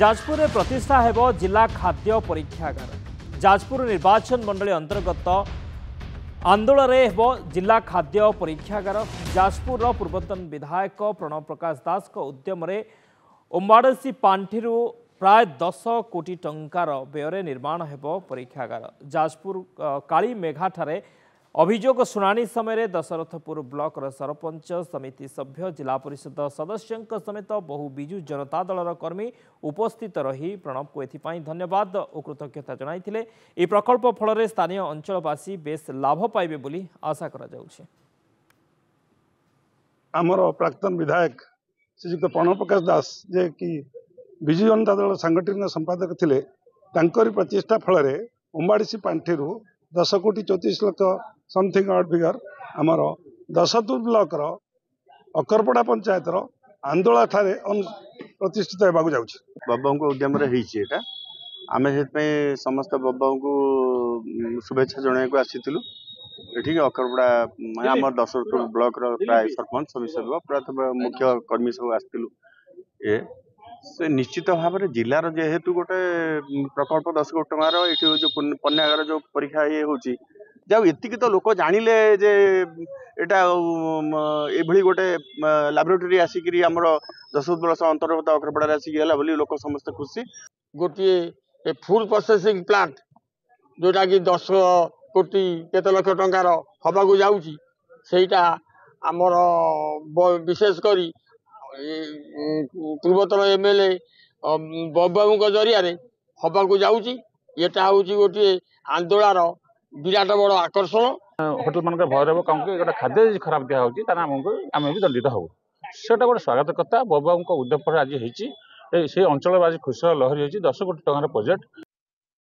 ଯାଜପୁରରେ ପ୍ରତିଷ୍ଠା ହେବ ଜିଲ୍ଲା ଖାଦ୍ୟ ପରୀକ୍ଷାଗାର ଯାଜପୁର ନିର୍ବାଚନ ମଣ୍ଡଳୀ ଅନ୍ତର୍ଗତ ଆନ୍ଦୋଳନରେ ହେବ ଜିଲ୍ଲା ଖାଦ୍ୟ ପରୀକ୍ଷାଗାର ଯାଜପୁରର ପୂର୍ବତନ ବିଧାୟକ ପ୍ରଣବ ପ୍ରକାଶ ଦାସଙ୍କ ଉଦ୍ୟମରେ ଓମ୍ବାଡ଼ସୀ ପାଣ୍ଠିରୁ ପ୍ରାୟ ଦଶ କୋଟି ଟଙ୍କାର ବ୍ୟୟରେ ନିର୍ମାଣ ହେବ ପରୀକ୍ଷାଗାର ଯାଜପୁର କାଳିମେଘାଠାରେ ଅଭିଯୋଗ ଶୁଣାଣି ସମୟରେ ଦଶରଥପୁର ବ୍ଲକର ସରପଞ୍ଚ ସମିତି ସଭ୍ୟ ଜିଲ୍ଲା ପରିଷଦ ସଦସ୍ୟଙ୍କ ସମେତ ବହୁ ବିଜୁ ଜନତା ଦଳର କର୍ମୀ ଉପସ୍ଥିତ ରହି ପ୍ରଣବଙ୍କୁ ଏଥିପାଇଁ ଧନ୍ୟବାଦ ଓ କୃତଜ୍ଞତା ଜଣାଇଥିଲେ ଏହି ପ୍ରକଳ୍ପ ଫଳରେ ସ୍ଥାନୀୟ ଅଞ୍ଚଳବାସୀ ବେଶ୍ ଲାଭ ପାଇବେ ବୋଲି ଆଶା କରାଯାଉଛି ଆମର ପ୍ରାକ୍ତନ ବିଧାୟକ ଶ୍ରୀଯୁକ୍ତ ପ୍ରଣବ ପ୍ରକାଶ ଦାସ ଯେ କି ବିଜୁ ଜନତା ଦଳ ସାଂଗଠନିକ ସମ୍ପାଦକ ଥିଲେ ତାଙ୍କରି ପ୍ରଚେଷ୍ଟା ଫଳରେ ଅମ୍ବାଡ଼ିସି ପାଣ୍ଠିରୁ ଦଶ କୋଟି ଚଉତିରିଶ ଲକ୍ଷ ସମଥିଙ୍ଗ ଅଡ୍ ଫିଗର ଆମର ଦଶଦୁର ବ୍ଲକର ଅକରପଡ଼ା ପଞ୍ଚାୟତର ଆନ୍ଦୋଳାଠାରେ ପ୍ରତିଷ୍ଠିତ ହେବାକୁ ଯାଉଛି ବବାଙ୍କ ଉଦ୍ୟମରେ ହେଇଛି ଏଇଟା ଆମେ ସେଥିପାଇଁ ସମସ୍ତ ବବାଙ୍କୁ ଶୁଭେଚ୍ଛା ଜଣାଇବାକୁ ଆସିଥିଲୁ ଏଠିକି ଅକରପଡ଼ା ଆମର ଦଶଦୁର ବ୍ଲକର ପ୍ରାୟ ସରପଞ୍ଚ ସମିତି ସଭ୍ୟ ପ୍ରାୟ ମୁଖ୍ୟ କର୍ମୀ ସବୁ ଆସିଥିଲୁ ଏ ସେ ନିଶ୍ଚିତ ଭାବରେ ଜିଲ୍ଲାର ଯେହେତୁ ଗୋଟେ ପ୍ରକଳ୍ପ ଦଶ କୋଟି ଟଙ୍କାର ଏଠି ଯେଉଁ ପଣ୍ୟାଗାର ଯେଉଁ ପରୀକ୍ଷା ଇଏ ହେଉଛି ଯାହା ହଉ ଏତିକି ତ ଲୋକ ଜାଣିଲେ ଯେ ଏଇଟା ଏଭଳି ଗୋଟେ ଲାବ୍ରୋଟୋରୀ ଆସିକିରି ଆମର ଦଶ ବର୍ଷ ଅନ୍ତର୍ଗତ ଅଗ୍ରପଡ଼ାରେ ଆସିକି ହେଲା ବୋଲି ଲୋକ ସମସ୍ତେ ଖୁସି ଗୋଟିଏ ଏ ଫୁଲ୍ ପ୍ରସେସିଂ ପ୍ଲାଣ୍ଟ ଯେଉଁଟାକି ଦଶ କୋଟି କେତେ ଲକ୍ଷ ଟଙ୍କାର ହେବାକୁ ଯାଉଛି ସେଇଟା ଆମର ବିଶେଷ କରି ପୂର୍ବତନ ଏମ ଏଲ ଏ ଜରିଆରେ ହବାକୁ ଯାଉଛି ଏଇଟା ହଉଛି ଗୋଟିଏ ଆନ୍ଦୋଳନର ବିରାଟ ବଡ଼ ଆକର୍ଷଣ ହୋଟେଲ ମାନଙ୍କରେ ଭୟ ରହିବ କାହିଁକି ଗୋଟେ ଖାଦ୍ୟ ଯଦି ଖରାପ ଦିଆହେଉଛି ତାହେଲେ ଆମକୁ ଆମେ ବି ଦଣ୍ଡିତ ହେବୁ ସେଇଟା ଗୋଟେ ସ୍ୱାଗତ କଥା ବବୁଙ୍କ ଉଦ୍ୟମ ପରେ ଆଜି ହେଇଛି ସେ ଅଞ୍ଚଳରେ ଆଜି ଖୁସିର ଲହରୀ ହେଇଛି ଦଶ କୋଟି ଟଙ୍କାର ପ୍ରୋଜେକ୍ଟ